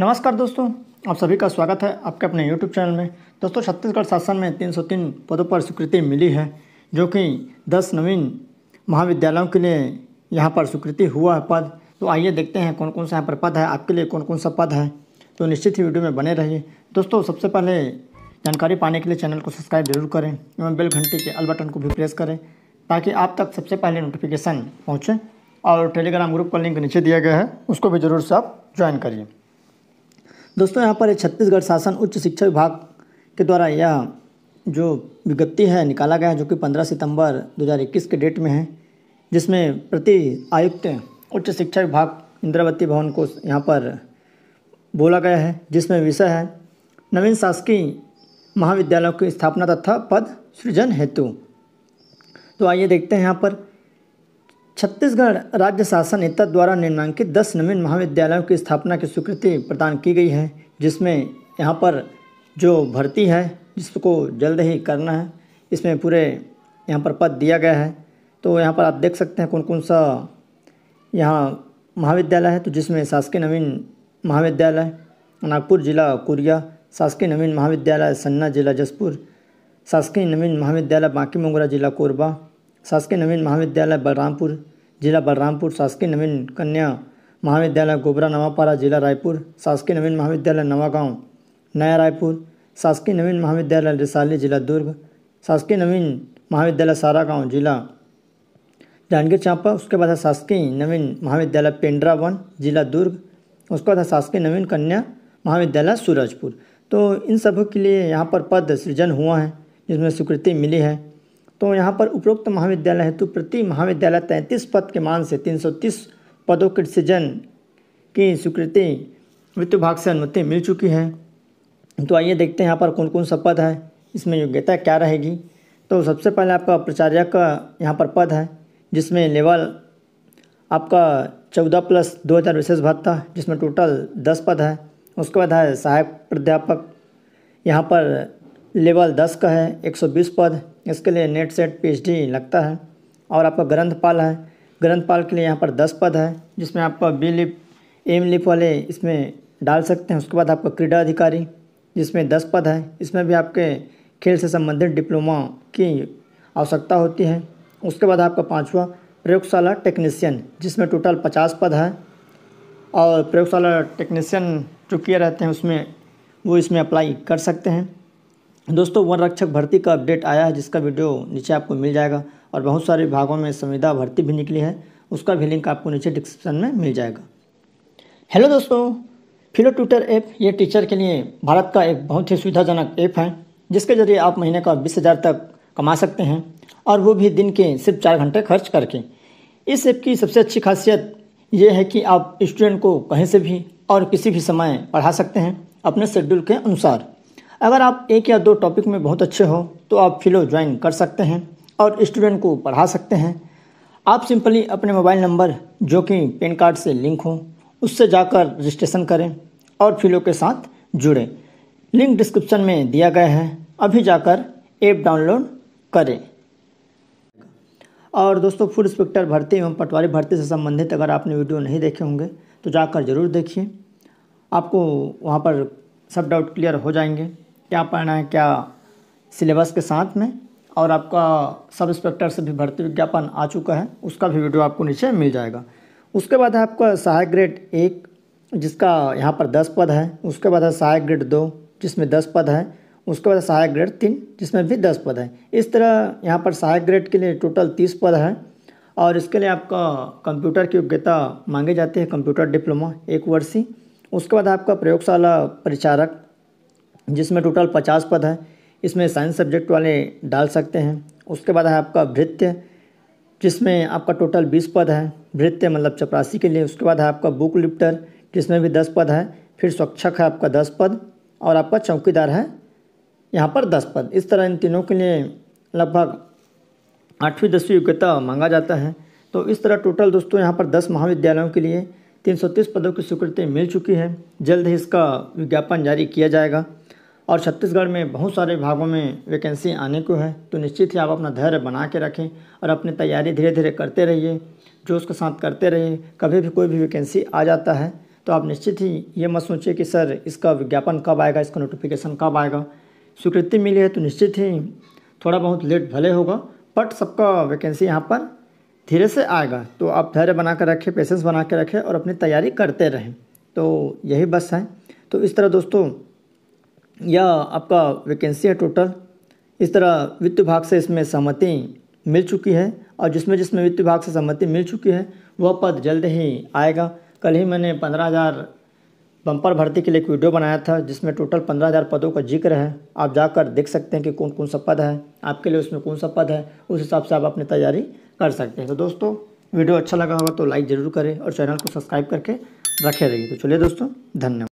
नमस्कार दोस्तों आप सभी का स्वागत है आपके अपने यूट्यूब चैनल में दोस्तों छत्तीसगढ़ शासन में 303 पदों पर स्वीकृति मिली है जो कि 10 नवीन महाविद्यालयों के लिए यहाँ पर स्वीकृति हुआ है पद तो आइए देखते हैं कौन कौन सा यहाँ पर पद है आपके लिए कौन कौन सा पद है तो निश्चित ही वीडियो में बने रहिए दोस्तों सबसे पहले जानकारी पाने के लिए चैनल को सब्सक्राइब जरूर करें एवं बेल घंटी के अल बटन को भी प्रेस करें ताकि आप तक सबसे पहले नोटिफिकेशन पहुँचे और टेलीग्राम ग्रुप का लिंक नीचे दिया गया है उसको भी ज़रूर से आप ज्वाइन करिए दोस्तों यहाँ पर छत्तीसगढ़ शासन उच्च शिक्षा विभाग के द्वारा यह जो विज्ञप्ति है निकाला गया है जो कि 15 सितंबर 2021 के डेट में है जिसमें प्रति आयुक्त उच्च शिक्षा विभाग इंद्रावती भवन को यहाँ पर बोला गया है जिसमें विषय है नवीन शासकीय महाविद्यालयों की स्थापना तथा पद सृजन हेतु तो आइए देखते हैं यहाँ पर छत्तीसगढ़ राज्य शासन नेता द्वारा निम्नांकित दस नवीन महाविद्यालयों की स्थापना की स्वीकृति प्रदान की गई है जिसमें यहाँ पर जो भर्ती है जिसको जल्द ही करना है इसमें पूरे यहाँ पर पद दिया गया है तो यहाँ पर आप देख सकते हैं कौन कौन सा यहाँ महाविद्यालय है तो जिसमें शासकीय नवीन महाविद्यालय नागपुर जिला कोरिया शासकीय नवीन महाविद्यालय सन्ना जिला जसपुर शासकीय नवीन महाविद्यालय बांकी मोगरा जिला कोरबा शासकीय नवीन महाविद्यालय बलरामपुर जिला बलरामपुर शासकीय नवीन कन्या महाविद्यालय गोबरा नवापारा जिला रायपुर शासकीय नवीन महाविद्यालय नवागांव नया रायपुर शासकीय नवीन महाविद्यालय रिसाली जिला दुर्ग शासकीय नवीन महाविद्यालय सारागांव जिला जांजगीर चांपा उसके बाद है शासकीय नवीन महाविद्यालय पेंड्रा वन जिला दुर्ग उसके बाद है शासकीय नवीन कन्या महाविद्यालय सूरजपुर तो इन सभी के लिए यहाँ पर पद सृजन हुआ है जिसमें स्वीकृति मिली है तो यहाँ पर उपरोक्त महाविद्यालय हेतु प्रति महाविद्यालय तैंतीस पद के मान से तीस पदों के सृजन की स्वीकृति वित्त विभाग से अनुमति मिल चुकी है तो आइए देखते हैं यहाँ पर कौन कौन सा पद है इसमें योग्यता क्या रहेगी तो सबसे पहले आपका प्राचार्य का यहाँ पर पद है जिसमें लेवल आपका चौदह प्लस दो हज़ार विशेष भत्ता जिसमें टोटल दस पद है उसके बाद है सहायक प्राध्यापक यहाँ पर लेवल दस का है 120 पद इसके लिए नेट सेट पीएचडी लगता है और आपका ग्रंथपाल है ग्रंथपाल के लिए यहाँ पर दस पद है जिसमें आपका बी लिप एम लिप वाले इसमें डाल सकते हैं उसके बाद आपका क्रीडा अधिकारी जिसमें दस पद है इसमें भी आपके खेल से संबंधित डिप्लोमा की आवश्यकता होती है उसके बाद आपका पाँचवा प्रयोगशाला टेक्नीशियन जिसमें टोटल पचास पद है और प्रयोगशाला टेक्नीशियन जो किए रहते हैं उसमें वो इसमें अप्लाई कर सकते हैं दोस्तों वन रक्षक भर्ती का अपडेट आया है जिसका वीडियो नीचे आपको मिल जाएगा और बहुत सारे भागों में संविदा भर्ती भी निकली है उसका भी लिंक आपको नीचे डिस्क्रिप्शन में मिल जाएगा हेलो दोस्तों फिलो ट्विटर ऐप ये टीचर के लिए भारत का एक बहुत ही सुविधाजनक ऐप है जिसके जरिए आप महीने का बीस हज़ार तक कमा सकते हैं और वो भी दिन के सिर्फ चार घंटे खर्च करके इस ऐप की सबसे अच्छी खासियत ये है कि आप स्टूडेंट को कहीं से भी और किसी भी समय पढ़ा सकते हैं अपने शेड्यूल के अनुसार अगर आप एक या दो टॉपिक में बहुत अच्छे हो तो आप फिलो ज्वाइन कर सकते हैं और स्टूडेंट को पढ़ा सकते हैं आप सिंपली अपने मोबाइल नंबर जो कि पेन कार्ड से लिंक हो उससे जाकर रजिस्ट्रेशन करें और फिलो के साथ जुड़ें लिंक डिस्क्रिप्शन में दिया गया है अभी जाकर ऐप डाउनलोड करें और दोस्तों फूड इंस्पेक्टर भर्ती एवं पटवारी भर्ती से संबंधित अगर आपने वीडियो नहीं देखे होंगे तो जाकर ज़रूर देखिए आपको वहाँ पर सब डाउट क्लियर हो जाएंगे क्या पढ़ना है क्या सिलेबस के साथ में और आपका सब इंस्पेक्टर से भी भर्ती विज्ञापन आ चुका है उसका भी वीडियो आपको नीचे मिल जाएगा उसके बाद है आपका सहायक ग्रेड एक जिसका यहाँ पर दस पद है उसके बाद है सहायक ग्रेड दो जिसमें दस पद है उसके बाद सहायक ग्रेड तीन जिसमें भी दस पद है इस तरह यहाँ पर सहायक ग्रेड के लिए टोटल तीस पद है और इसके लिए आपका कंप्यूटर की योग्यता मांगी जाती है कंप्यूटर डिप्लोमा एक वर्षीय उसके बाद आपका प्रयोगशाला परिचारक जिसमें टोटल पचास पद हैं इसमें साइंस सब्जेक्ट वाले डाल सकते हैं उसके बाद है आपका भृत्य जिसमें आपका टोटल बीस पद है भृत्य मतलब चपरासी के लिए उसके बाद है आपका बुक लिफ्टर जिसमें भी दस पद है फिर स्वच्छक है आपका दस पद और आपका चौकीदार है यहाँ पर दस पद इस तरह इन तीनों के लिए लगभग आठवीं दसवीं योग्यता मांगा जाता है तो इस तरह टोटल दोस्तों यहाँ पर दस महाविद्यालयों के लिए तीन सौ तीस पदों की स्वीकृति मिल चुकी है जल्द ही इसका विज्ञापन जारी किया जाएगा और छत्तीसगढ़ में बहुत सारे भागों में वैकेंसी आने को है तो निश्चित ही आप अपना धैर्य बना के रखें और अपनी तैयारी धीरे धीरे करते रहिए जोश के साथ करते रहिए कभी भी कोई भी वैकेंसी आ जाता है तो आप निश्चित ही ये मत सोचिए कि सर इसका विज्ञापन कब आएगा इसका नोटिफिकेशन कब आएगा स्वीकृति मिली है तो निश्चित ही थोड़ा बहुत लेट भले होगा बट सबका वैकेंसी यहाँ पर धीरे से आएगा तो आप धैर्य बना कर रखें पेशेंस बना कर रखें और अपनी तैयारी करते रहें तो यही बस है तो इस तरह दोस्तों या आपका वैकेंसी है टोटल इस तरह वित्त विभाग से इसमें सहमति मिल चुकी है और जिसमें जिसमें वित्त विभाग से सहमति मिल चुकी है वह पद जल्द ही आएगा कल ही मैंने पंद्रह हज़ार बम्पर भर्ती के लिए एक वीडियो बनाया था जिसमें टोटल पंद्रह हज़ार पदों का जिक्र है आप जाकर देख सकते हैं कि कौन कौन सा पद है आपके लिए उसमें कौन सा पद है उस हिसाब से आप अपनी तैयारी कर सकते हैं तो दोस्तों वीडियो अच्छा लगा होगा तो लाइक ज़रूर करें और चैनल को सब्सक्राइब करके रखे रहिए तो चलिए दोस्तों धन्यवाद